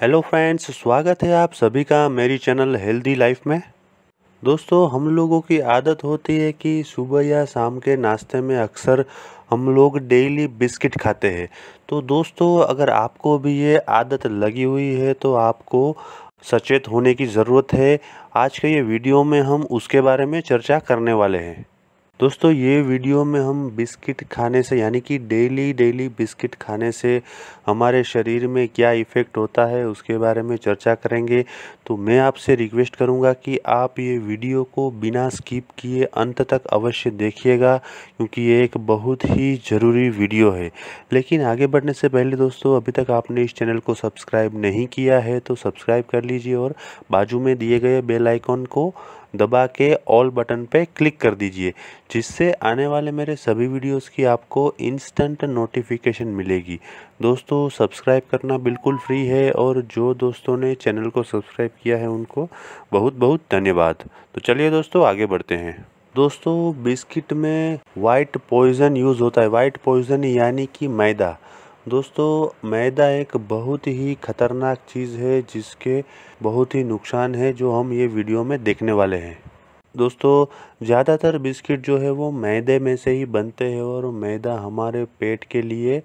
hello friends स्वागत है आप सभी का मेरी चैनल हेल्दी लाइफ में दोस्तों हम लोगों की आदत होती है कि सुबह या शाम के नाश्ते में अक्सर हम लोग डेली बिस्किट खाते हैं तो दोस्तों अगर आपको भी ये आदत लगी हुई है तो आपको सचेत होने की ज़रूरत है आज के ये वीडियो में हम उसके बारे में चर्चा करने वाले हैं दोस्तों ये वीडियो में हम बिस्किट खाने से यानी कि डेली डेली बिस्किट खाने से हमारे शरीर में क्या इफ़ेक्ट होता है उसके बारे में चर्चा करेंगे तो मैं आपसे रिक्वेस्ट करूंगा कि आप ये वीडियो को बिना स्किप किए अंत तक अवश्य देखिएगा क्योंकि ये एक बहुत ही ज़रूरी वीडियो है लेकिन आगे बढ़ने से पहले दोस्तों अभी तक आपने इस चैनल को सब्सक्राइब नहीं किया है तो सब्सक्राइब कर लीजिए और बाजू में दिए गए बेल आइकॉन को दबा के ऑल बटन पे क्लिक कर दीजिए जिससे आने वाले मेरे सभी वीडियोस की आपको इंस्टेंट नोटिफिकेशन मिलेगी दोस्तों सब्सक्राइब करना बिल्कुल फ्री है और जो दोस्तों ने चैनल को सब्सक्राइब किया है उनको बहुत बहुत धन्यवाद तो चलिए दोस्तों आगे बढ़ते हैं दोस्तों बिस्किट में वाइट पॉइजन यूज़ होता है वाइट पॉइजन यानी कि मैदा दोस्तों मैदा एक बहुत ही ख़तरनाक चीज़ है जिसके बहुत ही नुकसान है जो हम ये वीडियो में देखने वाले हैं दोस्तों ज़्यादातर बिस्किट जो है वो मैदे में से ही बनते हैं और मैदा हमारे पेट के लिए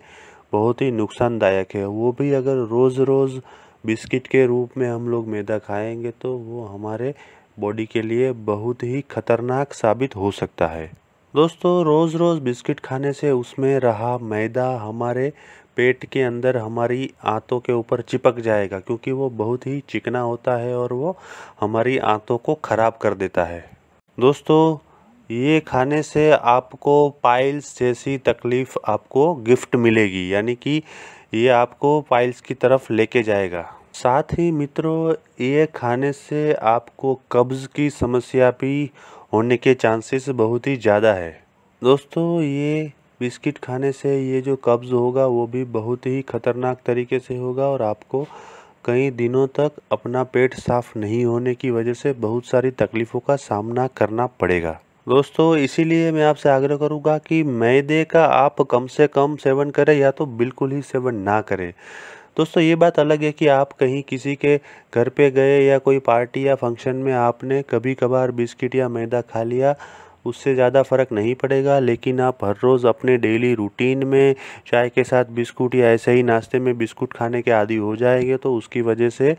बहुत ही नुकसानदायक है वो भी अगर रोज़ रोज़ बिस्किट के रूप में हम लोग मैदा खाएंगे तो वो हमारे बॉडी के लिए बहुत ही खतरनाक साबित हो सकता है दोस्तों रोज़ रोज़ बिस्किट खाने से उसमें रहा मैदा हमारे पेट के अंदर हमारी आंतों के ऊपर चिपक जाएगा क्योंकि वो बहुत ही चिकना होता है और वो हमारी आंतों को ख़राब कर देता है दोस्तों ये खाने से आपको पाइल्स जैसी तकलीफ़ आपको गिफ्ट मिलेगी यानी कि ये आपको पाइल्स की तरफ लेके जाएगा साथ ही मित्रों ये खाने से आपको कब्ज़ की समस्या भी होने के चांसेस बहुत ही ज़्यादा है दोस्तों ये बिस्किट खाने से ये जो कब्ज़ होगा वो भी बहुत ही ख़तरनाक तरीके से होगा और आपको कई दिनों तक अपना पेट साफ़ नहीं होने की वजह से बहुत सारी तकलीफ़ों का सामना करना पड़ेगा दोस्तों इसीलिए मैं आपसे आग्रह करूँगा कि मैदे का आप कम से कम सेवन करें या तो बिल्कुल ही सेवन ना करें दोस्तों ये बात अलग है कि आप कहीं किसी के घर पे गए या कोई पार्टी या फंक्शन में आपने कभी कभार बिस्किट या मैदा खा लिया उससे ज़्यादा फ़र्क नहीं पड़ेगा लेकिन आप हर रोज़ अपने डेली रूटीन में चाय के साथ बिस्कुट या ऐसे ही नाश्ते में बिस्कुट खाने के आदि हो जाएंगे तो उसकी वजह से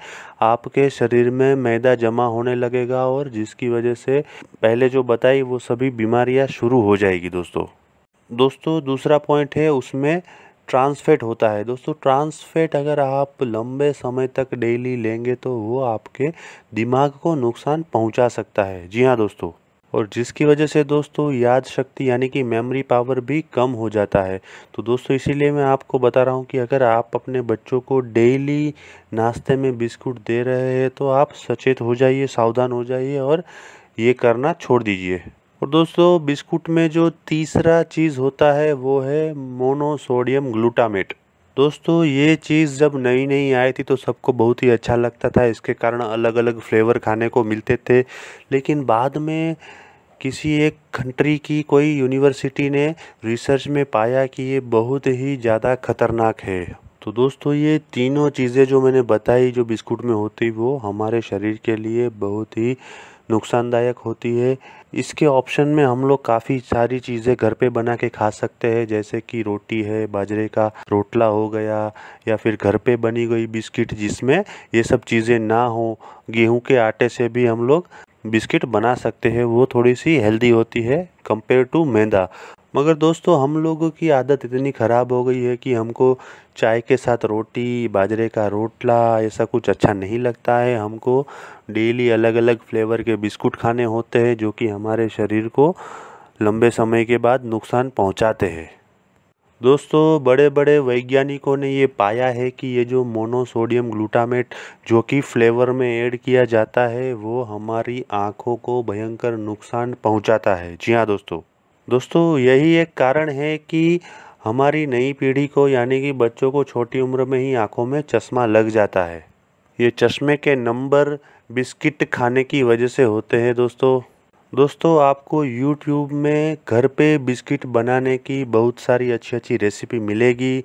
आपके शरीर में मैदा जमा होने लगेगा और जिसकी वजह से पहले जो बताई वो सभी बीमारियाँ शुरू हो जाएगी दोस्तों दोस्तों दूसरा पॉइंट है उसमें ट्रांसफेट होता है दोस्तों ट्रांसफेट अगर आप लंबे समय तक डेली लेंगे तो वो आपके दिमाग को नुकसान पहुंचा सकता है जी हाँ दोस्तों और जिसकी वजह से दोस्तों याद शक्ति यानी कि मेमोरी पावर भी कम हो जाता है तो दोस्तों इसीलिए मैं आपको बता रहा हूँ कि अगर आप अपने बच्चों को डेली नाश्ते में बिस्कुट दे रहे हैं तो आप सचेत हो जाइए सावधान हो जाइए और ये करना छोड़ दीजिए और दोस्तों बिस्कुट में जो तीसरा चीज़ होता है वो है मोनोसोडियम ग्लूटामेट दोस्तों ये चीज़ जब नई नई आई थी तो सबको बहुत ही अच्छा लगता था इसके कारण अलग अलग फ्लेवर खाने को मिलते थे लेकिन बाद में किसी एक कंट्री की कोई यूनिवर्सिटी ने रिसर्च में पाया कि ये बहुत ही ज़्यादा खतरनाक है तो दोस्तों ये तीनों चीज़ें जो मैंने बताई जो बिस्कुट में होती वो हमारे शरीर के लिए बहुत ही नुकसानदायक होती है इसके ऑप्शन में हम लोग काफ़ी सारी चीज़ें घर पे बना के खा सकते हैं जैसे कि रोटी है बाजरे का रोटला हो गया या फिर घर पे बनी गई बिस्किट जिसमें ये सब चीज़ें ना हो गेहूं के आटे से भी हम लोग बिस्किट बना सकते हैं वो थोड़ी सी हेल्दी होती है कंपेयर टू मैदा मगर दोस्तों हम लोगों की आदत इतनी ख़राब हो गई है कि हमको चाय के साथ रोटी बाजरे का रोटला ऐसा कुछ अच्छा नहीं लगता है हमको डेली अलग अलग फ्लेवर के बिस्कुट खाने होते हैं जो कि हमारे शरीर को लंबे समय के बाद नुकसान पहुंचाते हैं दोस्तों बड़े बड़े वैज्ञानिकों ने ये पाया है कि ये जो मोनोसोडियम ग्लूटामेट जो कि फ्लेवर में ऐड किया जाता है वो हमारी आँखों को भयंकर नुकसान पहुँचाता है जी हाँ दोस्तों दोस्तों यही एक कारण है कि हमारी नई पीढ़ी को यानी कि बच्चों को छोटी उम्र में ही आँखों में चश्मा लग जाता है ये चश्मे के नंबर बिस्किट खाने की वजह से होते हैं दोस्तों दोस्तों आपको YouTube में घर पे बिस्किट बनाने की बहुत सारी अच्छी अच्छी रेसिपी मिलेगी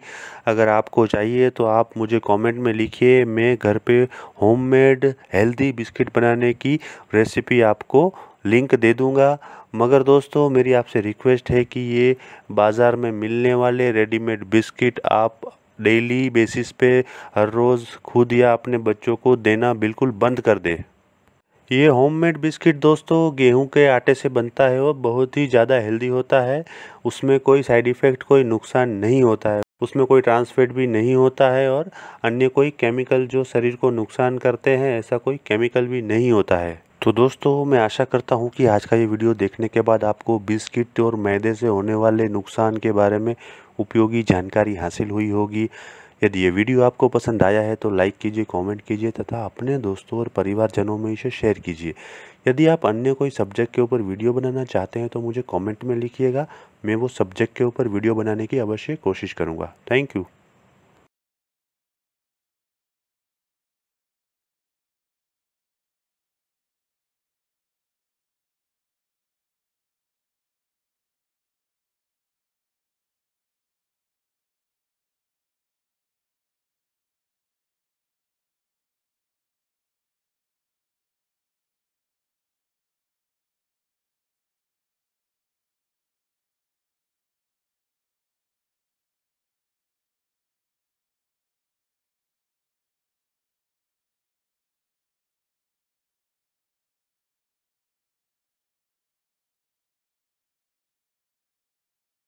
अगर आपको चाहिए तो आप मुझे कमेंट में लिखिए मैं घर पे होममेड हेल्दी बिस्किट बनाने की रेसिपी आपको लिंक दे दूंगा मगर दोस्तों मेरी आपसे रिक्वेस्ट है कि ये बाज़ार में मिलने वाले रेडीमेड बिस्किट आप डेली बेसिस पे हर रोज़ खुद या अपने बच्चों को देना बिल्कुल बंद कर दें ये होममेड बिस्किट दोस्तों गेहूं के आटे से बनता है और बहुत ही ज़्यादा हेल्दी होता है उसमें कोई साइड इफ़ेक्ट कोई नुकसान नहीं होता है उसमें कोई ट्रांसफेट भी नहीं होता है और अन्य कोई केमिकल जो शरीर को नुकसान करते हैं ऐसा कोई केमिकल भी नहीं होता है तो दोस्तों मैं आशा करता हूँ कि आज का ये वीडियो देखने के बाद आपको बिस्किट और मैदे से होने वाले नुकसान के बारे में उपयोगी जानकारी हासिल हुई होगी यदि ये वीडियो आपको पसंद आया है तो लाइक कीजिए कमेंट कीजिए तथा अपने दोस्तों और परिवारजनों में इसे शेयर कीजिए यदि आप अन्य कोई सब्जेक्ट के ऊपर वीडियो बनाना चाहते हैं तो मुझे कमेंट में लिखिएगा मैं वो सब्जेक्ट के ऊपर वीडियो बनाने की अवश्य कोशिश करूँगा थैंक यू